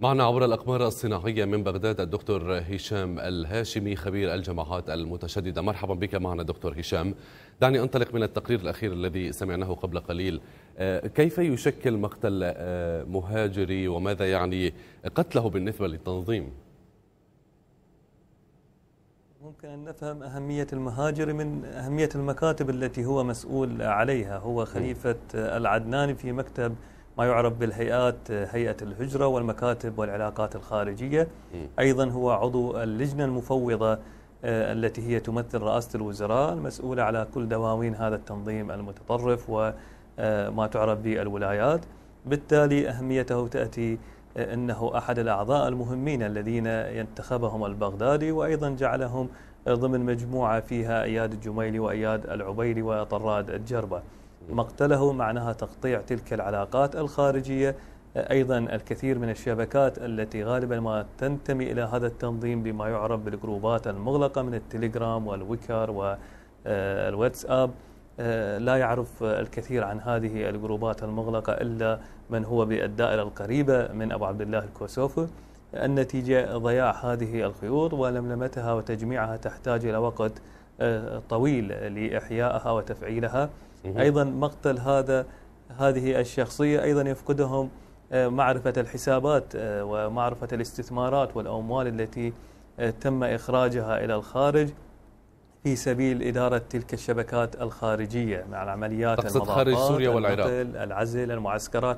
معنا عبر الأقمار الصناعية من بغداد الدكتور هشام الهاشمي خبير الجماعات المتشددة مرحبا بك معنا دكتور هشام دعني أنطلق من التقرير الأخير الذي سمعناه قبل قليل آه، كيف يشكل مقتل آه، مهاجري وماذا يعني قتله بالنسبة للتنظيم؟ ممكن أن نفهم أهمية المهاجر من أهمية المكاتب التي هو مسؤول عليها هو خليفة العدناني في مكتب ما يعرف بالهيئات هيئة الهجرة والمكاتب والعلاقات الخارجية أيضا هو عضو اللجنة المفوضة آه، التي هي تمثل رئاسة الوزراء المسؤولة على كل دواوين هذا التنظيم المتطرف وما آه، تعرف بالولايات بالتالي أهميته تأتي آه، أنه أحد الأعضاء المهمين الذين ينتخبهم البغدادي وأيضا جعلهم ضمن مجموعة فيها أياد الجميلي وأياد العبيلي وطراد الجربة مقتله معناها تقطيع تلك العلاقات الخارجية أيضا الكثير من الشبكات التي غالبا ما تنتمي إلى هذا التنظيم بما يعرف بالجروبات المغلقة من التليجرام والويكر والواتساب آه، آه، لا يعرف الكثير عن هذه الجروبات المغلقة إلا من هو بالدائرة القريبة من أبو عبد الله الكوسوفي النتيجة ضياع هذه الخيوط ولملمتها وتجميعها تحتاج إلى وقت آه، طويل لإحيائها وتفعيلها ايضا مقتل هذا هذه الشخصيه ايضا يفقدهم آه، معرفه الحسابات آه، ومعرفه الاستثمارات والاموال التي آه، تم اخراجها الى الخارج في سبيل إدارة تلك الشبكات الخارجية مع العمليات تقصد خارج سوريا والعراق العزل المعسكرات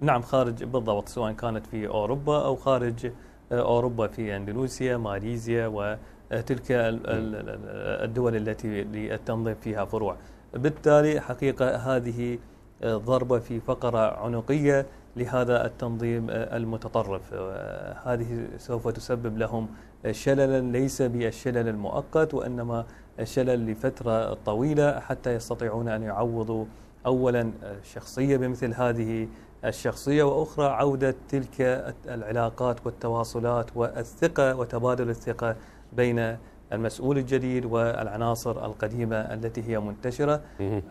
نعم خارج بالضبط سواء كانت في أوروبا أو خارج أوروبا في أندونيسيا ماليزيا وتلك الدول التي للتنظيم فيها فروع بالتالي حقيقة هذه آه، ضربة في فقرة عنقية لهذا التنظيم آه، المتطرف آه، هذه سوف تسبب لهم شللا ليس بالشلل المؤقت وإنما شلل لفترة طويلة حتى يستطيعون أن يعوضوا أولا شخصية بمثل هذه الشخصية وأخرى عودة تلك العلاقات والتواصلات والثقة وتبادل الثقة بين المسؤول الجديد والعناصر القديمة التي هي منتشرة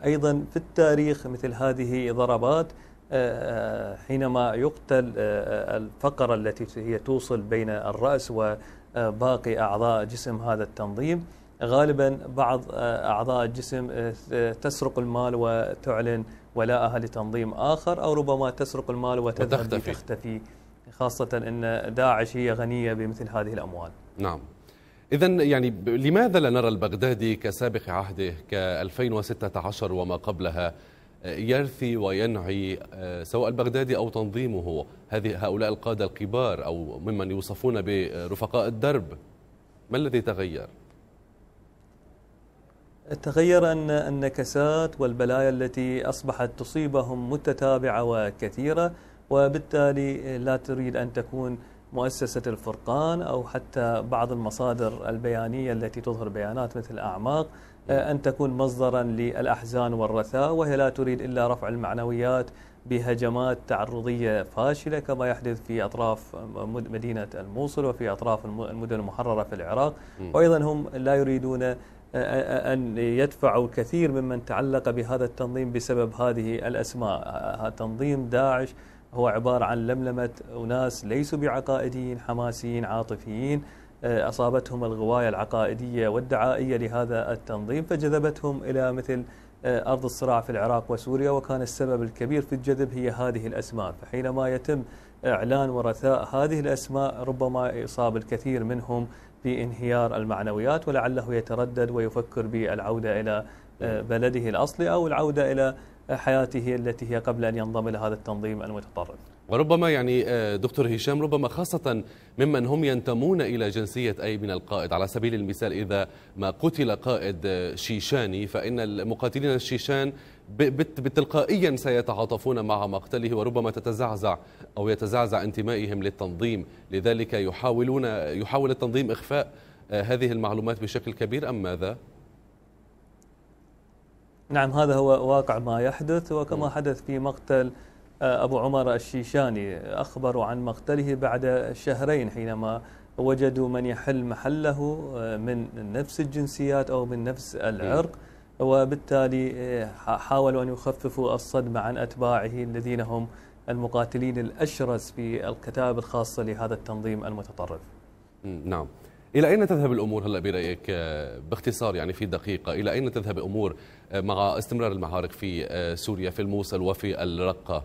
أيضا في التاريخ مثل هذه ضربات آه، آه، حينما يقتل آه، الفقرة التي هي توصل بين الرأس وباقي أعضاء جسم هذا التنظيم غالبا بعض أعضاء الجسم تسرق المال وتعلن ولاءها لتنظيم آخر أو ربما تسرق المال وتذهب وتختفي خاصة أن داعش هي غنية بمثل هذه الأموال نعم إذا يعني لماذا لا نرى البغدادي كسابق عهده ك 2016 وما قبلها آه، يرثي وينعي آه، سواء البغدادي أو تنظيمه هذه هؤلاء القادة الكبار أو ممن يوصفون برفقاء الدرب ما الذي تغير؟ تغير أن النكسات والبلايا التي أصبحت تصيبهم متتابعة وكثيرة وبالتالي لا تريد أن تكون مؤسسة الفرقان أو حتى بعض المصادر البيانية التي تظهر بيانات مثل أعماق آه، أن تكون مصدرا للأحزان والرثاء وهي لا تريد إلا رفع المعنويات بهجمات تعرضية فاشلة كما يحدث في أطراف مدينة الموصل وفي أطراف المدن المحررة في العراق وأيضا هم لا يريدون آه، آه، أن يدفعوا كثير ممن تعلق بهذا التنظيم بسبب هذه الأسماء تنظيم داعش هو عبارة عن لملمة أناس ليسوا بعقائديين حماسيين عاطفيين آه، أصابتهم الغواية العقائدية والدعائية لهذا التنظيم فجذبتهم إلى مثل آه، أرض الصراع في العراق وسوريا وكان السبب الكبير في الجذب هي هذه الأسماء فحينما يتم إعلان ورثاء هذه الأسماء ربما يصاب الكثير منهم بانهيار المعنويات ولعله يتردد ويفكر بالعودة إلى آه، بلده الأصلي أو العودة إلى حياته التي هي قبل أن ينضم إلى هذا التنظيم المتطرف وربما يعني آه، دكتور هشام ربما خاصة ممن هم ينتمون إلى جنسية أي من القائد على سبيل المثال إذا ما قتل قائد شيشاني فإن المقاتلين الشيشان بالتلقائيا سيتعاطفون مع مقتله وربما تتزعزع أو يتزعزع انتمائهم للتنظيم لذلك يحاولون يحاول التنظيم إخفاء آه، هذه المعلومات بشكل كبير أم ماذا؟ نعم هذا هو واقع ما يحدث وكما حدث في مقتل آه، أبو عمر الشيشاني أخبروا عن مقتله بعد شهرين حينما وجدوا من يحل محله آه، من نفس الجنسيات أو من نفس العرق وبالتالي آه، حاولوا أن يخففوا الصدمة عن أتباعه الذين هم المقاتلين الأشرس في الكتائب الخاصة لهذا التنظيم المتطرف نعم إلى أين تذهب الأمور هلا برأيك آه، باختصار يعني في دقيقة إلى أين تذهب الأمور آه، مع استمرار المعارك في آه، سوريا في الموصل وفي الرقة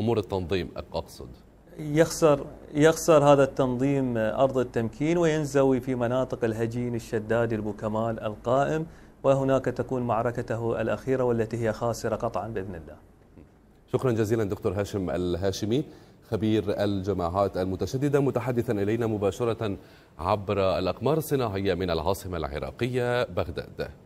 أمور التنظيم أقصد يخسر يخسر هذا التنظيم أرض التمكين وينزوي في مناطق الهجين الشداد البوكمال القائم وهناك تكون معركته الأخيرة والتي هي خاسرة قطعا بإذن الله شكرا جزيلا دكتور هاشم الهاشمي خبير الجماعات المتشددة متحدثا إلينا مباشرة عبر الأقمار الصناعية من العاصمة العراقية بغداد